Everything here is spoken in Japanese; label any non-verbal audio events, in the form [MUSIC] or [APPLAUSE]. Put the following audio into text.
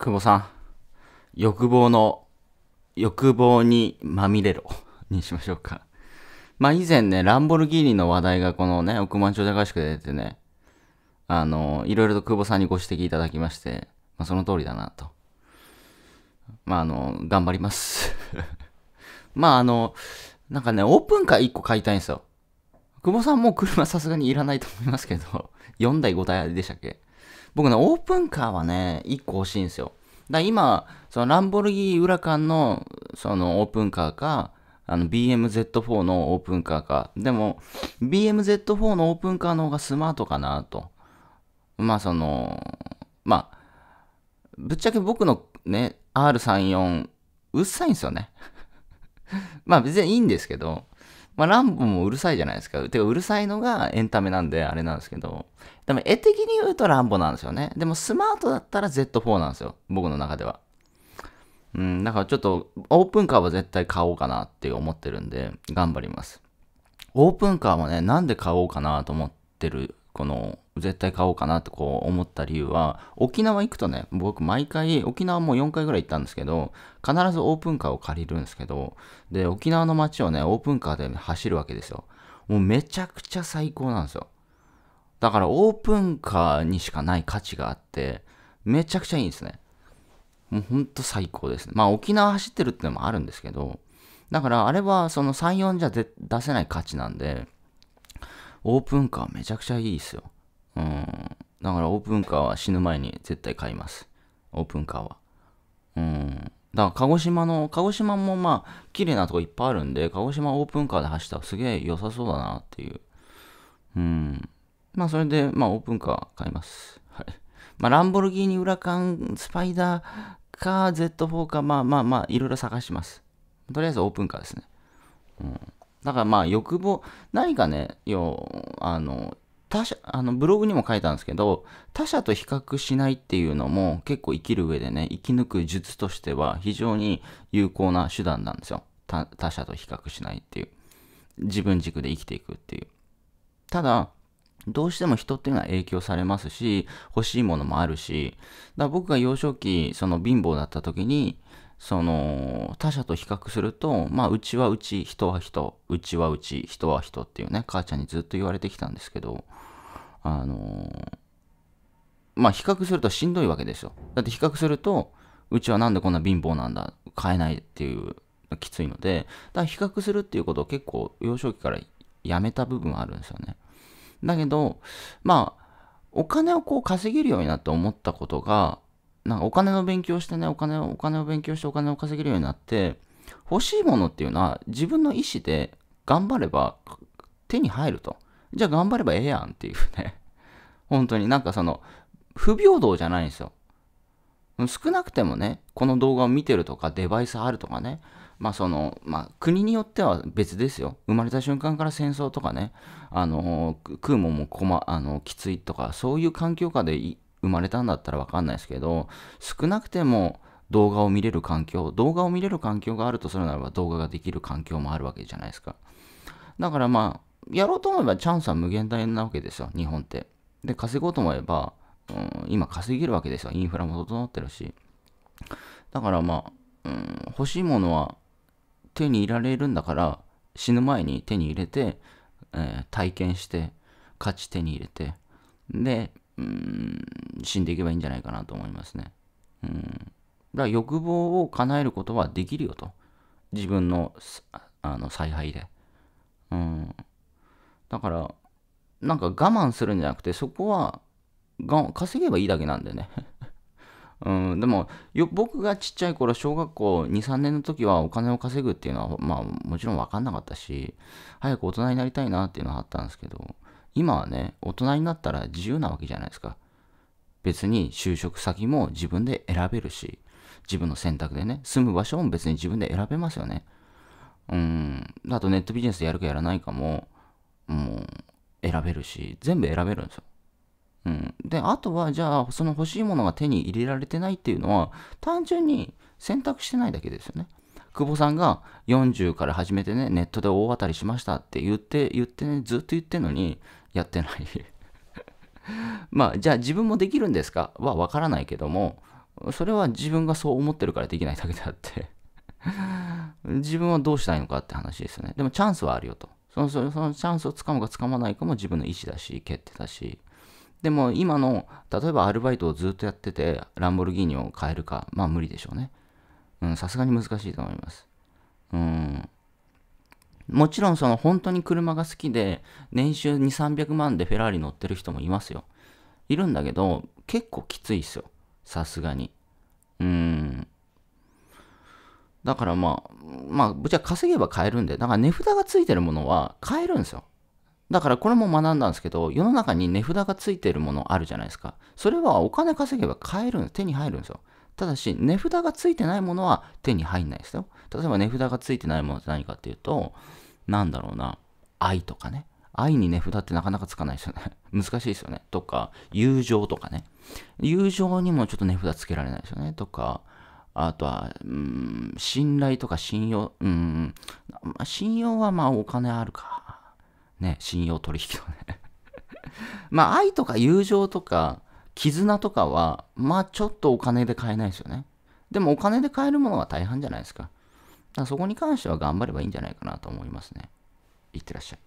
久保さん、欲望の、欲望にまみれろ [LAUGHS] にしましょうか。まあ以前ね、ランボルギーニの話題がこのね、億万長者合宿で出てね、あの、いろいろと久保さんにご指摘いただきまして、まあその通りだなと。まああの、頑張ります [LAUGHS] まああの、なんかね、オープンカー1個買いたいんですよ。久保さんもう車さすがにいらないと思いますけど、4台5台でしたっけ僕ね、オープンカーはね、1個欲しいんですよ。だ今、そのランボルギーウラカンの、そのオープンカーか、あの BMZ4 のオープンカーか。でも、BMZ4 のオープンカーの方がスマートかなと。まあその、まあ、ぶっちゃけ僕のね、R34、うっさいんですよね。[LAUGHS] まあ別にいいんですけど、まあ、ランボもうるさいじゃないですか。てか、うるさいのがエンタメなんで、あれなんですけど。でも、絵的に言うとランボなんですよね。でも、スマートだったら Z4 なんですよ。僕の中では。うん、だからちょっと、オープンカーは絶対買おうかなって思ってるんで、頑張ります。オープンカーもね、なんで買おうかなと思ってるこの、絶対買おうかなとこう思った理由は、沖縄行くとね、僕毎回、沖縄も4回ぐらい行ったんですけど、必ずオープンカーを借りるんですけど、で、沖縄の街をね、オープンカーで走るわけですよ。もうめちゃくちゃ最高なんですよ。だからオープンカーにしかない価値があって、めちゃくちゃいいんですね。もうほんと最高ですね。まあ沖縄走ってるってのもあるんですけど、だからあれはその34じゃ出せない価値なんで、オープンカーめちゃくちゃいいですよ。うん。だからオープンカーは死ぬ前に絶対買います。オープンカーは。うん。だから鹿児島の、鹿児島もまあ、綺麗なとこいっぱいあるんで、鹿児島オープンカーで走ったらすげえ良さそうだなっていう。うん。まあ、それで、まあ、オープンカー買います。はい。まあ、ランボルギーニ、ウラカン、スパイダーか、Z4 か、まあまあまあ、いろいろ探します。とりあえずオープンカーですね。うん。だからまあ欲望、何かね、要、あの、他者、あの、ブログにも書いたんですけど、他者と比較しないっていうのも結構生きる上でね、生き抜く術としては非常に有効な手段なんですよ。他他者と比較しないっていう。自分軸で生きていくっていう。ただ、どうしても人っていうのは影響されますし、欲しいものもあるし、だから僕が幼少期、その貧乏だった時に、その他者と比較すると、まあ、うちはうち、人は人、うちはうち、人は人っていうね、母ちゃんにずっと言われてきたんですけど、あのまあ、比較するとしんどいわけですよ。だって比較すると、うちはなんでこんな貧乏なんだ、買えないっていうきついので、だから比較するっていうことを結構幼少期からやめた部分はあるんですよね。だけど、まあ、お金をこう稼げるようになって思ったことが、なんかお金の勉強してね、お金を、お金を勉強してお金を稼げるようになって、欲しいものっていうのは自分の意思で頑張れば手に入ると。じゃあ頑張ればええやんっていうね。[LAUGHS] 本当になんかその、不平等じゃないんですよ。少なくてもね、この動画を見てるとか、デバイスあるとかね、まあその、まあ国によっては別ですよ。生まれた瞬間から戦争とかね、あの、食うもんもこま、あの、きついとか、そういう環境下で生まれたんだったらわかんないですけど、少なくても動画を見れる環境、動画を見れる環境があるとするならば動画ができる環境もあるわけじゃないですか。だからまあ、やろうと思えばチャンスは無限大なわけですよ、日本って。で、稼ごうと思えば、うん、今稼げるわけですよ。インフラも整ってるし。だからまあ、うん、欲しいものは手に入れられるんだから、死ぬ前に手に入れて、えー、体験して、価値手に入れて、で、うん、死んでいけばいいんじゃないかなと思いますね。うん、だから欲望を叶えることはできるよと。自分のあの采配で。うん、だから、なんか我慢するんじゃなくて、そこはが稼げばいいだけなんだよね。[LAUGHS] うん、でもよ僕がちっちゃい頃小学校23年の時はお金を稼ぐっていうのはまあもちろん分かんなかったし早く大人になりたいなっていうのはあったんですけど今はね、大人になったら自由なわけじゃないですか。別に就職先も自分で選べるし、自分の選択でね、住む場所も別に自分で選べますよね。うん、あとネットビジネスやるかやらないかも、もう選べるし、全部選べるんですよ。うん、で、あとはじゃあ、その欲しいものが手に入れられてないっていうのは、単純に選択してないだけですよね。久保さんが40から始めてね、ネットで大当たりしましたって言って、言ってね、ずっと言ってんのに、やってない [LAUGHS] まあ、じゃあ自分もできるんですかはわからないけども、それは自分がそう思ってるからできないだけであって [LAUGHS] 自分はどうしたいのかって話ですよね。でもチャンスはあるよと。そのそのチャンスをつかむかつかまないかも自分の意思だし、決定だし。でも今の、例えばアルバイトをずっとやってて、ランボルギーニを買えるか、まあ無理でしょうね。うん、さすがに難しいと思います。うん。もちろんその本当に車が好きで、年収2、300万でフェラーリ乗ってる人もいますよ。いるんだけど、結構きついっすよ。さすがに。うん。だからまあ、まあ、ぶっちゃ稼げば買えるんで、だから値札がついてるものは買えるんですよ。だからこれも学んだんですけど、世の中に値札がついてるものあるじゃないですか。それはお金稼げば買えるんです。手に入るんですよ。ただし、値札がついてないものは手に入んないですよ。例えば値札がついてないものって何かっていうと、なんだろうな、愛とかね。愛に値札ってなかなかつかないですよね。[LAUGHS] 難しいですよね。とか、友情とかね。友情にもちょっと値札つけられないですよね。とか、あとは、うん、信頼とか信用、うん、まあ、信用はまあお金あるか。ね、信用取引とかね。[LAUGHS] まあ愛とか友情とか、絆とかは、まあちょっとお金で買えないですよね。でもお金で買えるものは大半じゃないですか。だからそこに関しては頑張ればいいんじゃないかなと思いますね。いってらっしゃい。